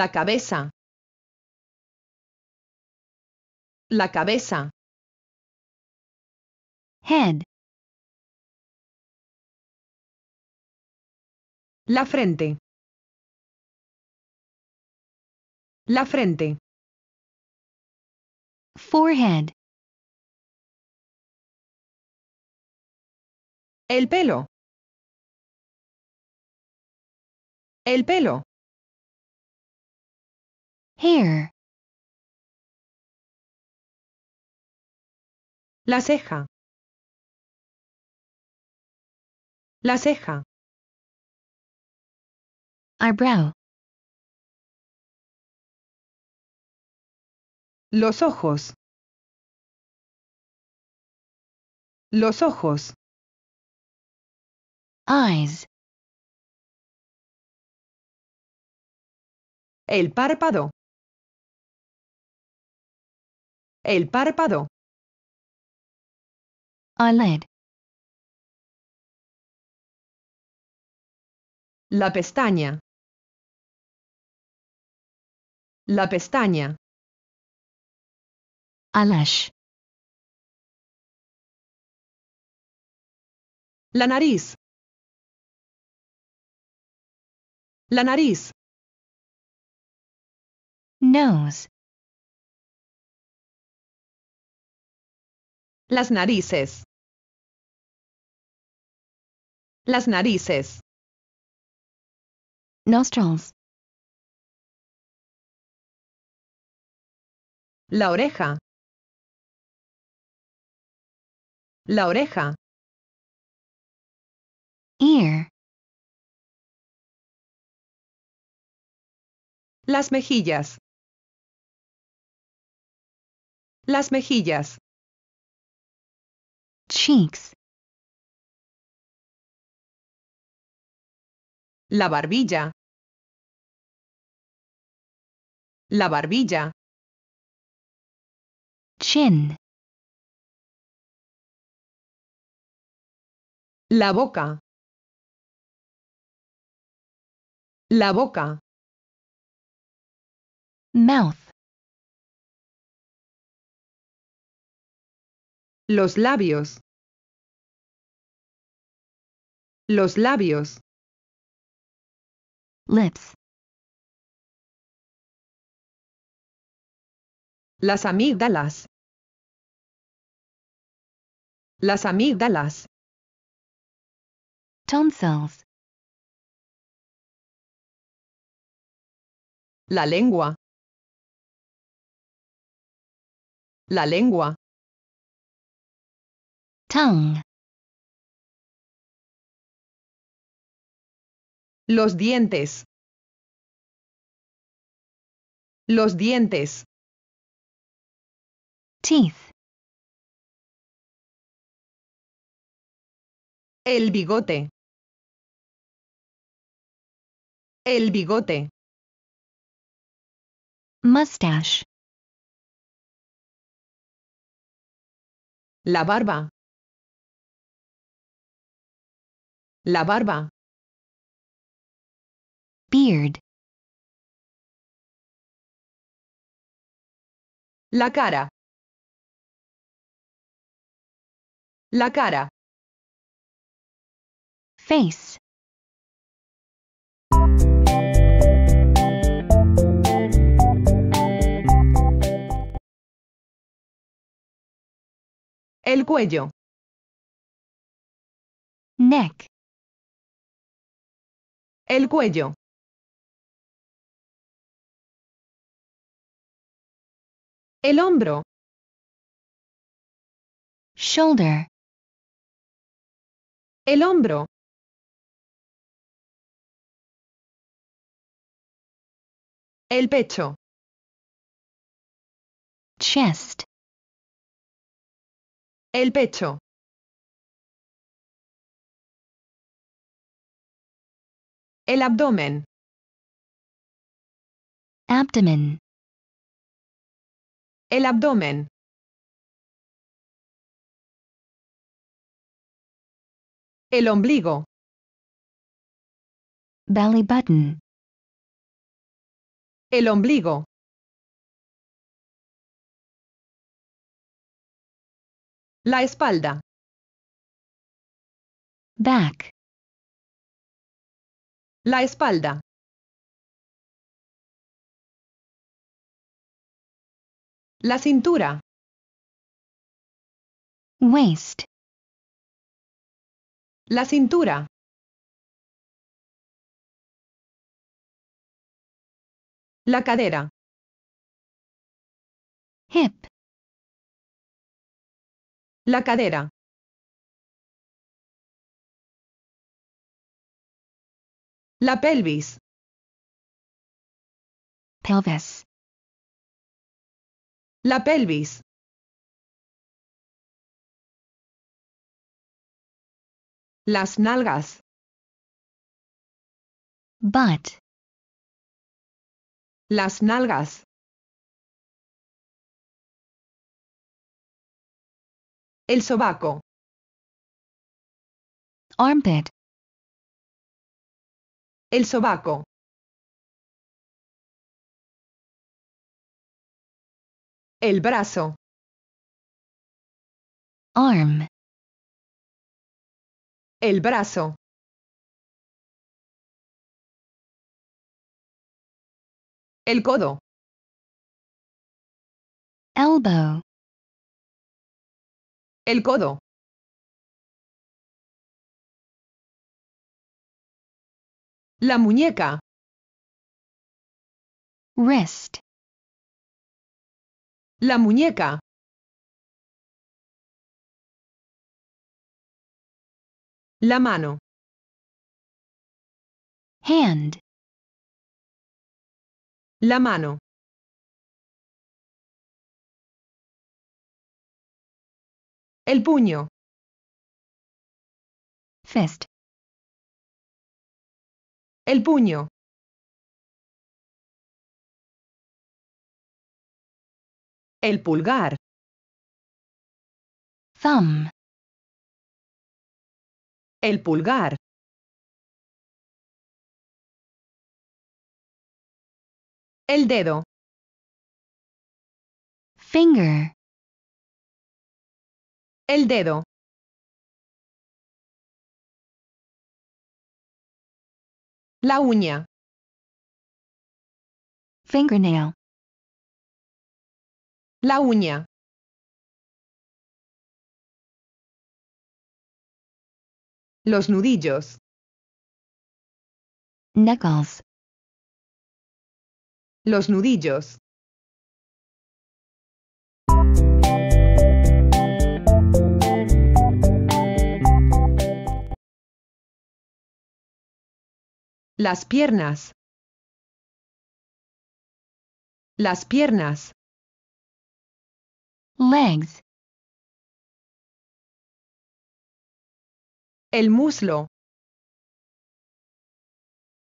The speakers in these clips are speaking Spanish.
La cabeza. La cabeza. Head. La frente. La frente. Forehead. El pelo. El pelo. La ceja. La ceja. Los ojos. Los ojos. Eyes. El párpado. El párpado. Eyelid. La pestaña. La pestaña. Eyelash. La nariz. La nariz. Nose. Las narices. Las narices. Nostrils. La oreja. La oreja. Ear. Las mejillas. Las mejillas cheeks. La barbilla. La barbilla. Chin. La boca. La boca. Mouth. Los labios. Los labios. Lips. Las amígdalas. Las amígdalas. La lengua. La lengua. Tongue. Los dientes. Los dientes. Teeth. El bigote. El bigote. Mustache. La barba. La barba. La cara. La cara. Face. El cuello. Neck. El cuello. El hombro. Shoulder. El hombro. El pecho. Chest. El pecho. El abdomen. Abdomen. El abdomen. El ombligo. Belly button. El ombligo. La espalda. Back. La espalda. La cintura. Waist. La cintura. La cadera. Hip. La cadera. La pelvis. Pelvis. La pelvis. Las nalgas. Butt. Las nalgas. El sobaco. Armpit. El sobaco. El brazo. Arm. El brazo. El codo. Elbow. El codo. La muñeca. Wrist. La muñeca. La mano. Hand. La mano. El puño. Fist. El puño. El pulgar. Thumb. El pulgar. El dedo. Finger. El dedo. La uña. Fingernail. La uña. Los nudillos. Knuckles. Los nudillos. Las piernas. Las piernas legs. El muslo.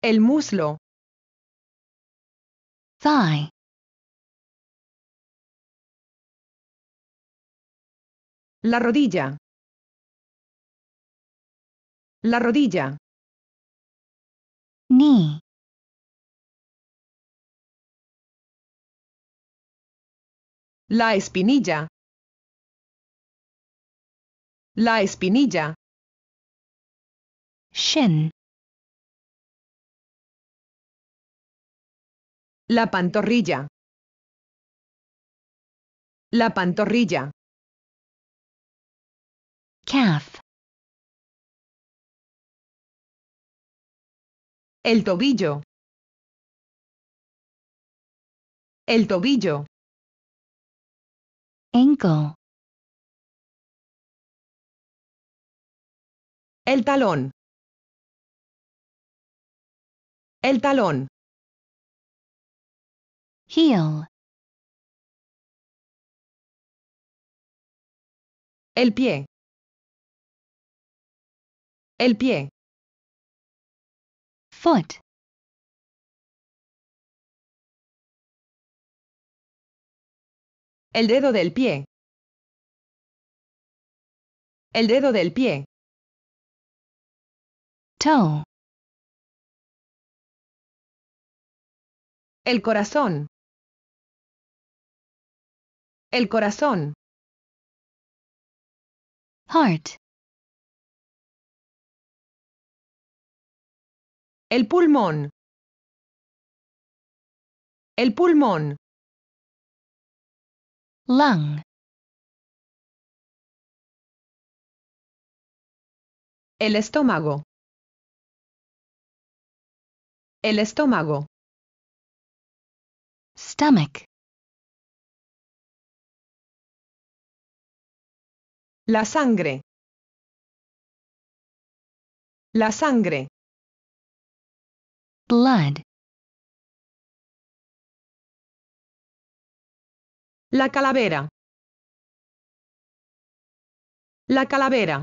El muslo. Thigh. La rodilla. La rodilla. La espinilla. La espinilla. Shin. La pantorrilla. La pantorrilla. Calf. El tobillo. El tobillo. ankle. El talón. El talón. Heel. El pie. El pie. Foot. El dedo del pie. El dedo del pie. Toe. El corazón. El corazón. Heart. El pulmón. El pulmón lung el estómago el estómago stomach la sangre la sangre blood La calavera. La calavera.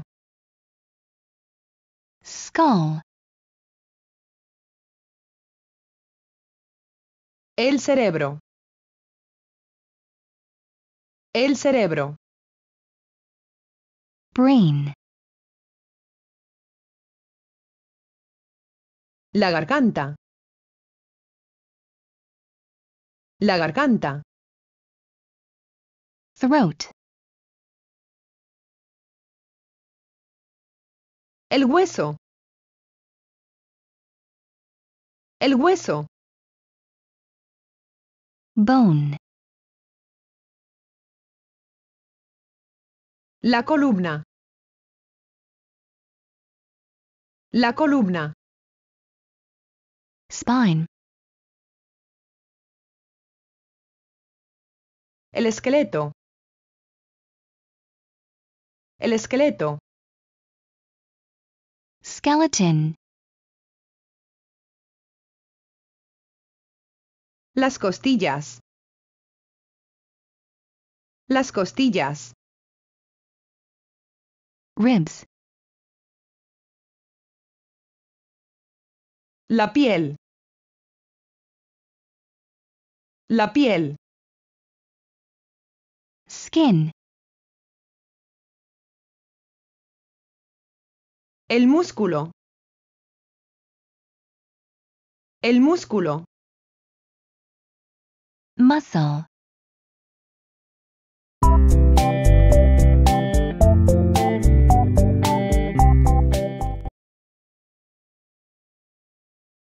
Skull. El cerebro. El cerebro. Brain. La garganta. La garganta. El hueso. El hueso. Bone. La columna. La columna. Spine. El esqueleto. El esqueleto. Skeleton. Las costillas. Las costillas. Ribs. La piel. La piel. Skin. El músculo. El músculo. Muscle.